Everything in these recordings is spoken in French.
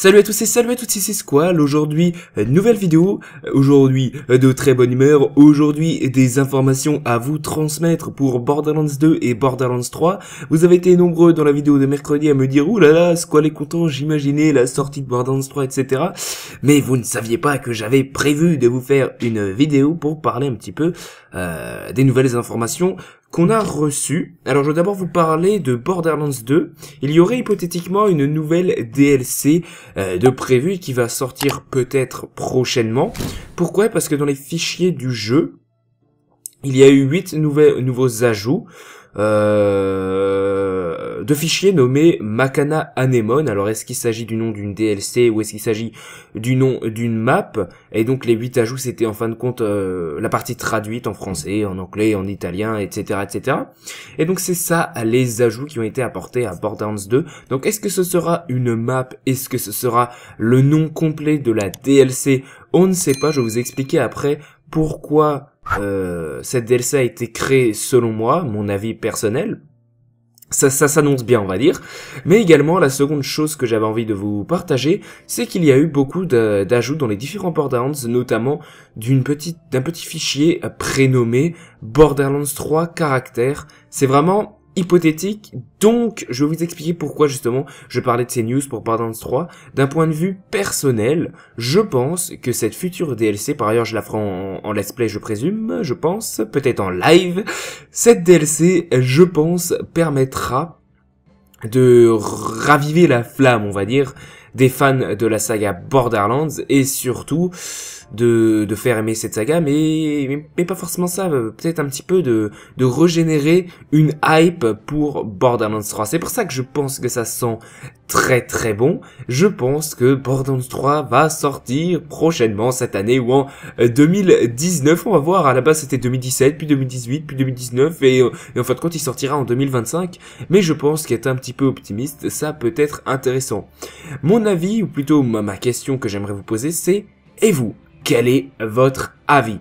Salut à tous et salut à toutes, ici Squall, aujourd'hui, euh, nouvelle vidéo, euh, aujourd'hui euh, de très bonne humeur, aujourd'hui des informations à vous transmettre pour Borderlands 2 et Borderlands 3. Vous avez été nombreux dans la vidéo de mercredi à me dire, oulala, Squall est content, j'imaginais la sortie de Borderlands 3, etc. Mais vous ne saviez pas que j'avais prévu de vous faire une vidéo pour parler un petit peu des nouvelles informations a reçu. Alors je vais d'abord vous parler de Borderlands 2. Il y aurait hypothétiquement une nouvelle DLC euh, de prévu qui va sortir peut-être prochainement. Pourquoi Parce que dans les fichiers du jeu, il y a eu 8 nouveaux ajouts. Euh, de fichiers nommés Makana Anemone. Alors est-ce qu'il s'agit du nom d'une DLC ou est-ce qu'il s'agit du nom d'une map Et donc les huit ajouts c'était en fin de compte euh, la partie traduite en français, en anglais, en italien, etc. etc. Et donc c'est ça les ajouts qui ont été apportés à Borderlands 2. Donc est-ce que ce sera une map Est-ce que ce sera le nom complet de la DLC On ne sait pas, je vais vous expliquer après pourquoi euh, cette DLC a été créée selon moi, mon avis personnel, ça, ça s'annonce bien, on va dire. Mais également, la seconde chose que j'avais envie de vous partager, c'est qu'il y a eu beaucoup d'ajouts dans les différents Borderlands, notamment d'une petite, d'un petit fichier prénommé Borderlands 3 caractères. C'est vraiment hypothétique. Donc, je vais vous expliquer pourquoi justement je parlais de ces news pour Borderlands 3. D'un point de vue personnel, je pense que cette future DLC, par ailleurs je la ferai en, en let's play je présume, je pense, peut-être en live, cette DLC, je pense, permettra de raviver la flamme, on va dire, des fans de la saga Borderlands et surtout de, de faire aimer cette saga, mais, mais, pas forcément ça, euh, peut-être un petit peu de, de régénérer une hype pour Borderlands 3. C'est pour ça que je pense que ça sent très très bon. Je pense que Borderlands 3 va sortir prochainement cette année ou en 2019. Euh, On va voir, à la base c'était 2017, puis 2018, puis 2019 euh, et, en fin de compte il sortira en 2025. Mais je pense qu'être un petit peu optimiste, ça peut être intéressant. Mon avis, ou plutôt ma question que j'aimerais vous poser, c'est et vous, quel est votre avis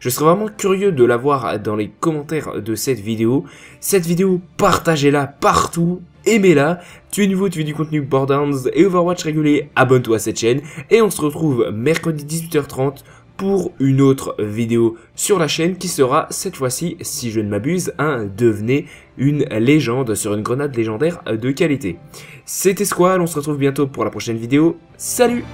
je serais vraiment curieux de la voir dans les commentaires de cette vidéo. Cette vidéo, partagez-la partout, aimez-la. Tu es nouveau, tu vis du contenu Borderlands et Overwatch régulier, abonne-toi à cette chaîne. Et on se retrouve mercredi 18h30 pour une autre vidéo sur la chaîne qui sera cette fois-ci, si je ne m'abuse, un devenez une légende sur une grenade légendaire de qualité. C'était Squall, on se retrouve bientôt pour la prochaine vidéo. Salut